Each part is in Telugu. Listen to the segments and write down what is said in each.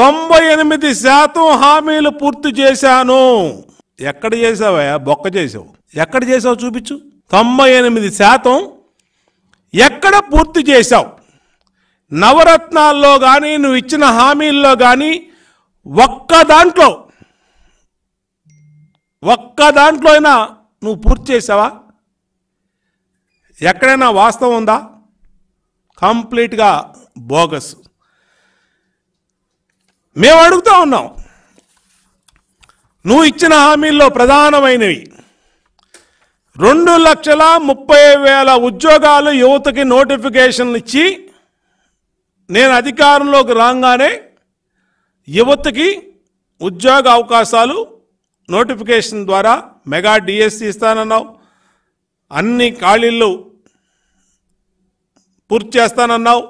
తొంభై ఎనిమిది శాతం హామీలు పూర్తి చేశాను ఎక్కడ చేసావా బొక్క చేసావు ఎక్కడ చేసావు చూపించు తొంభై ఎనిమిది శాతం ఎక్కడ పూర్తి చేశావు నవరత్నాల్లో కానీ నువ్వు ఇచ్చిన హామీల్లో కానీ ఒక్క దాంట్లో ఒక్క దాంట్లో అయినా నువ్వు పూర్తి చేసావా ఎక్కడైనా వాస్తవం ఉందా కంప్లీట్గా బోగస్ మేము అడుగుతా ఉన్నాం నువ్వు ఇచ్చిన హామీల్లో ప్రధానమైనవి రెండు లక్షల ముప్పై వేల ఉద్యోగాలు యువతకి నోటిఫికేషన్ ఇచ్చి నేను అధికారంలోకి రాగానే యువతకి ఉద్యోగ అవకాశాలు నోటిఫికేషన్ ద్వారా మెగా డిఎస్సి ఇస్తానన్నావు అన్ని ఖాళీలు పూర్తి చేస్తానన్నావు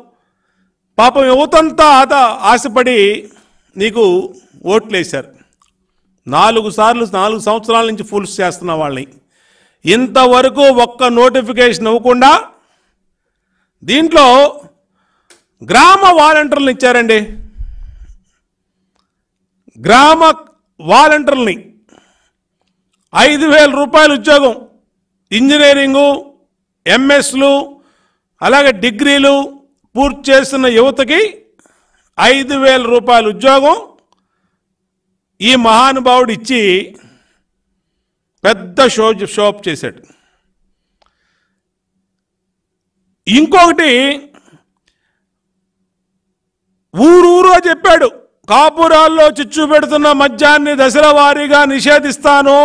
పాపం యువతంతా ఆశపడి నీకు వేశారు నాలుగు సార్లు నాలుగు సంవత్సరాల నుంచి ఫుల్స్ చేస్తున్న వాళ్ళని ఇంతవరకు ఒక్క నోటిఫికేషన్ ఇవ్వకుండా దీంట్లో గ్రామ వాలంటీర్లు ఇచ్చారండి గ్రామ వాలంటీర్ని ఐదు వేల రూపాయలు ఉద్యోగం ఇంజనీరింగు ఎంఎస్లు అలాగే డిగ్రీలు పూర్తి చేస్తున్న యువతకి ఐదు వేల రూపాయల ఉద్యోగం ఈ మహానుభావుడు ఇచ్చి పెద్ద షో షోప్ చేశాడు ఇంకొకటి ఊరూరో చెప్పాడు కాపురాల్లో చిచ్చు పెడుతున్న మద్యాన్ని దశలవారీగా నిషేధిస్తాను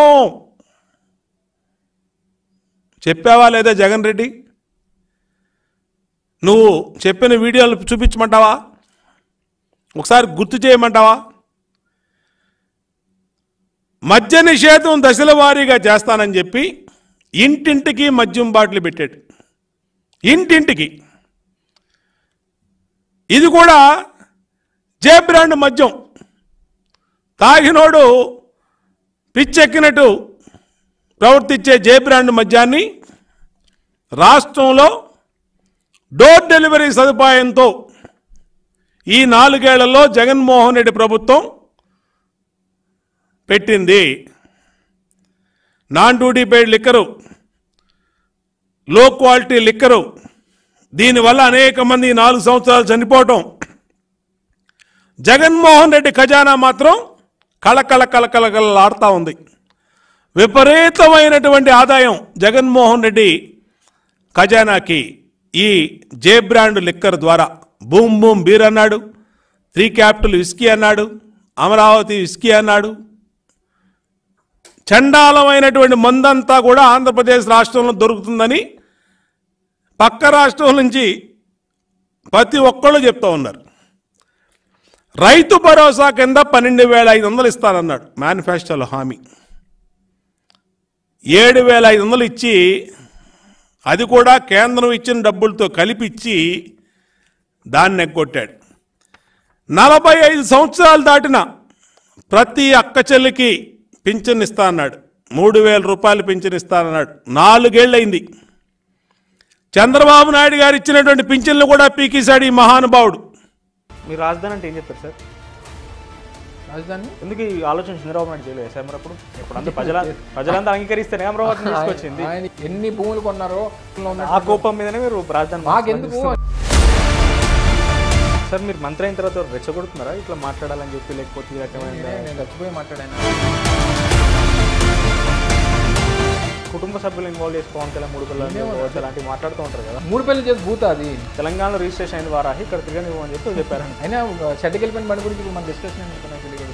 చెప్పావా లేదా జగన్ రెడ్డి నువ్వు చెప్పిన వీడియోలు చూపించమంటావా ఒకసారి గుర్తు చేయమంటావా మద్య నిషేధం దశల వారీగా చేస్తానని చెప్పి ఇంటింటికి మద్యం బాటిల్ పెట్టాడు ఇంటింటికి ఇది కూడా జే బ్రాండ్ మద్యం తాగినోడు పిచ్చెక్కినట్టు ప్రవర్తించే జే బ్రాండ్ మద్యాన్ని రాష్ట్రంలో డోర్ డెలివరీ సదుపాయంతో ఈ నాలుగేళ్లలో జగన్మోహన్ రెడ్డి ప్రభుత్వం పెట్టింది నాన్ డ్యూటీ పేడ్ లిక్కరు లో క్వాలిటీ లిక్కరు దీనివల్ల అనేక మంది నాలుగు సంవత్సరాలు చనిపోవటం జగన్మోహన్ రెడ్డి ఖజానా మాత్రం కళకళ కళకళకళలాడుతూ ఉంది విపరీతమైనటువంటి ఆదాయం జగన్మోహన్ రెడ్డి ఖజానాకి ఈ జే బ్రాండ్ లిక్కర్ ద్వారా బూమ్ బూమ్ బీర్ అన్నాడు త్రీ క్యాపిటల్ విస్కీ అన్నాడు అమరావతి విస్కీ అన్నాడు చండాలమైనటువంటి మందంతా కూడా ఆంధ్రప్రదేశ్ రాష్ట్రంలో దొరుకుతుందని పక్క రాష్ట్రం నుంచి ప్రతి ఒక్కళ్ళు చెప్తూ ఉన్నారు రైతు భరోసా కింద పన్నెండు వేల ఐదు వందలు ఇస్తానన్నాడు మేనిఫెస్టోలో హామీ ఏడు వేల ఐదు వందలు ఇచ్చి అది కూడా కేంద్రం ఇచ్చిన డబ్బులతో కలిపిచ్చి దాన్ని ఎగ్గొట్టాడు నలభై ఐదు సంవత్సరాలు దాటిన ప్రతి అక్క చెల్లికి పింఛన్ ఇస్తా అన్నాడు మూడు వేల రూపాయలు పింఛన్ ఇస్తానన్నాడు నాలుగేళ్ళయింది చంద్రబాబు నాయుడు గారు ఇచ్చినటువంటి పింఛన్లు కూడా పీకేశాడు ఈ మహానుభావుడు మీరు రాజధాని అంటే ఏం చెప్తారు సార్ రాజధాని ఎందుకు ఈ ఆలోచన చంద్రబాబు నాయుడు చేయలేదు సార్ మరి అప్పుడు ఇప్పుడు ప్రజల ప్రజలందరూ అంగీకరిస్తే అమరావతి తీసుకొచ్చింది ఎన్ని భూములు కొన్నారో ఆ కోపం మీదనే మీరు రాజధాని సార్ మీరు మంత్రి అయిన తర్వాత రెచ్చగొడుతున్నారా ఇట్లా మాట్లాడాలని చెప్పి లేకపోతే రకమైన రెచ్చిపోయి మాట్లాడాను కుటుంబ సభ్యులు ఇన్వాల్వ్ చేసుకోవాలి పవన్ మూడు పిల్లలు అలాంటివి మాట్లాడుతూ ఉంటారు కదా మూడు పిల్లలు చేసి భూత అది తెలంగాణలో రిజిస్ట్రేషన్ అయిన వారా ఇక్కడ తిరగనివ్వమని చెప్పి చెప్పారండి అయినా షటికెళ్ళిపోయిన బండి గురించి మన డిస్కషన్